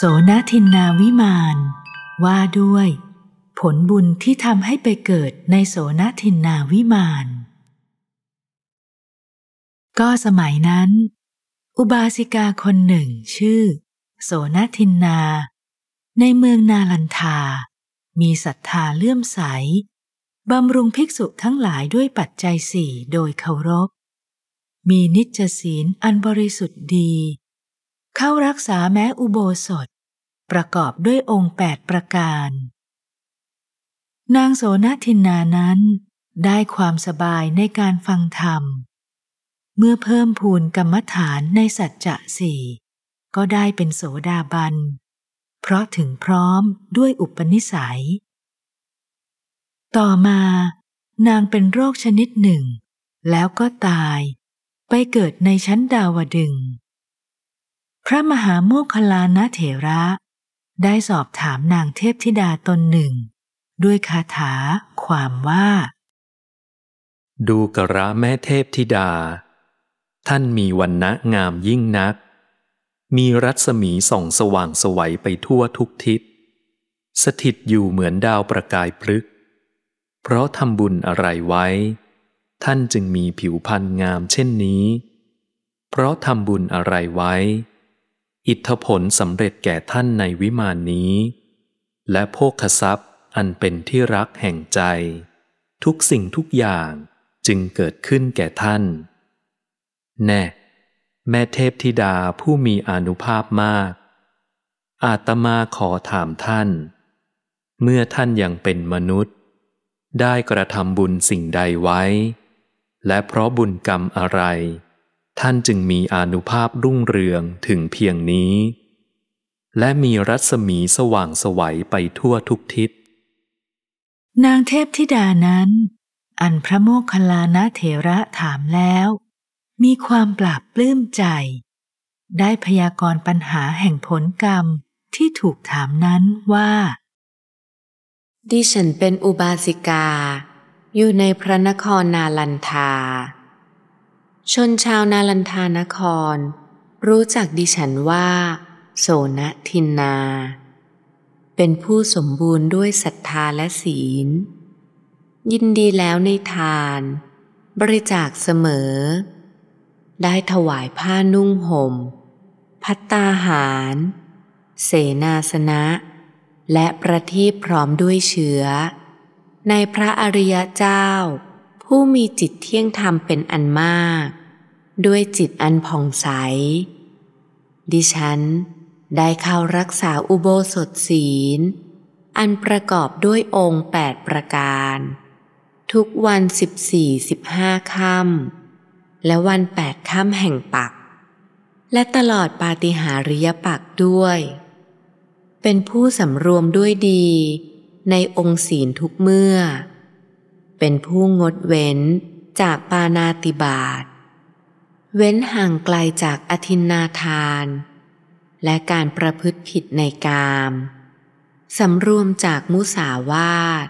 โสนทินนาวิมาน ว่าด้วยผลบุญที่ทำให้ไปเกิดในโสนทินนาวิมาน ก็สมัยนั้น อุบาสิกาคนหนึ่งชื่อโสนทินนา ในเมืองนาลันทา มีศรัทธาเลื่อมใสบำรุงภิกษุทั้งหลายด้วยปัจจัยสี่โดยเคารพ มีนิจศีลอันบริสุทธิ์ดีเข้ารักษาแม้อุโบสถประกอบด้วยองค์แปดประการ นางโสนทินนานั้นได้ความสบายในการฟังธรรม เมื่อเพิ่มพูนกรรมฐานในสัจจะสี่ ก็ได้เป็นโสดาบัน เพราะถึงพร้อมด้วยอุปนิสัย ต่อมานางเป็นโรคชนิดหนึ่ง แล้วก็ตายไปเกิดในชั้นดาวดึงพระมหาโมคคลานะเถระ ได้สอบถามนางเทพธิดาตนหนึ่ง ด้วยคาถาความว่า ดูกระแม่เทพธิดา ท่านมีวันณะงามยิ่งนัก มีรัศมีส่องสว่างสวัยไปทั่วทุกทิศ สถิตอยู่เหมือนดาวประกายพลึก เพราะทำบุญอะไรไว้ ท่านจึงมีผิวพรรณงามเช่นนี้ เพราะทำบุญอะไรไว้อิทธผลสำเร็จแก่ท่านในวิมานนี้ และโภคทรัพย์อันเป็นที่รักแห่งใจ ทุกสิ่งทุกอย่างจึงเกิดขึ้นแก่ท่าน แน่ แม่เทพธิดาผู้มีอนุภาพมาก อาตมาขอถามท่าน เมื่อท่านยังเป็นมนุษย์ ได้กระทำบุญสิ่งใดไว้ และเพราะบุญกรรมอะไรท่านจึงมีอนุภาพรุ่งเรืองถึงเพียงนี้ และมีรัศมีสว่างสวัยไปทั่วทุกทิศ นางเทพธิดานั้น อันพระโมคคัลลานะเถระถามแล้ว มีความปราบปลื้มใจ ได้พยากรณ์ปัญหาแห่งผลกรรมที่ถูกถามนั้นว่า ดิฉันเป็นอุบาสิกา อยู่ในพระนครนาลันทาชนชาวนาลันทานคร รู้จักดิฉันว่า โสนทินนา เป็นผู้สมบูรณ์ด้วยศรัทธาและศีล ยินดีแล้วในทาน บริจาคเสมอ ได้ถวายผ้านุ่งหม่มพัตตาหาร เสนาสนะ และประทีปพร้อมด้วยเชื้อ ในพระอริยเจ้าผู้มีจิตเที่ยงธรรมเป็นอันมาก ด้วยจิตอันผ่องใส ดิฉันได้เข้ารักษาอุโบสถศีล อันประกอบด้วยองค์ 8 ประการ ทุกวัน 14 15ค่ำและวัน 8ค่ำแห่งปัก และตลอดปาฏิหาริยปักด้วย เป็นผู้สำรวมด้วยดีในองค์ศีลทุกเมื่อเป็นผู้งดเว้นจากปานาติบาต เว้นห่างไกลจากอธินนาทาน และการประพฤติผิดในกาม สำรวมจากมุสาวาท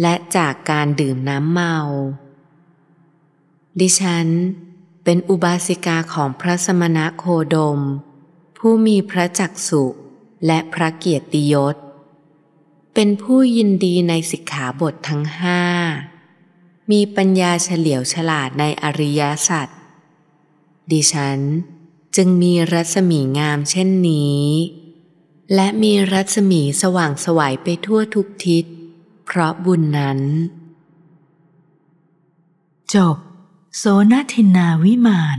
และจากการดื่มน้ำเมา ดิฉันเป็นอุบาสิกาของพระสมณะโคดม ผู้มีพระจักสุและพระเกียรติยศเป็นผู้ยินดีในสิกขาบททั้งห้า มีปัญญาเฉลียวฉลาดในอริยสัจ ดิฉันจึงมีรัศมีงามเช่นนี้ และมีรัศมีสว่างสวัยไปทั่วทุกทิศ เพราะบุญนั้น จบโสนทินาวิมาน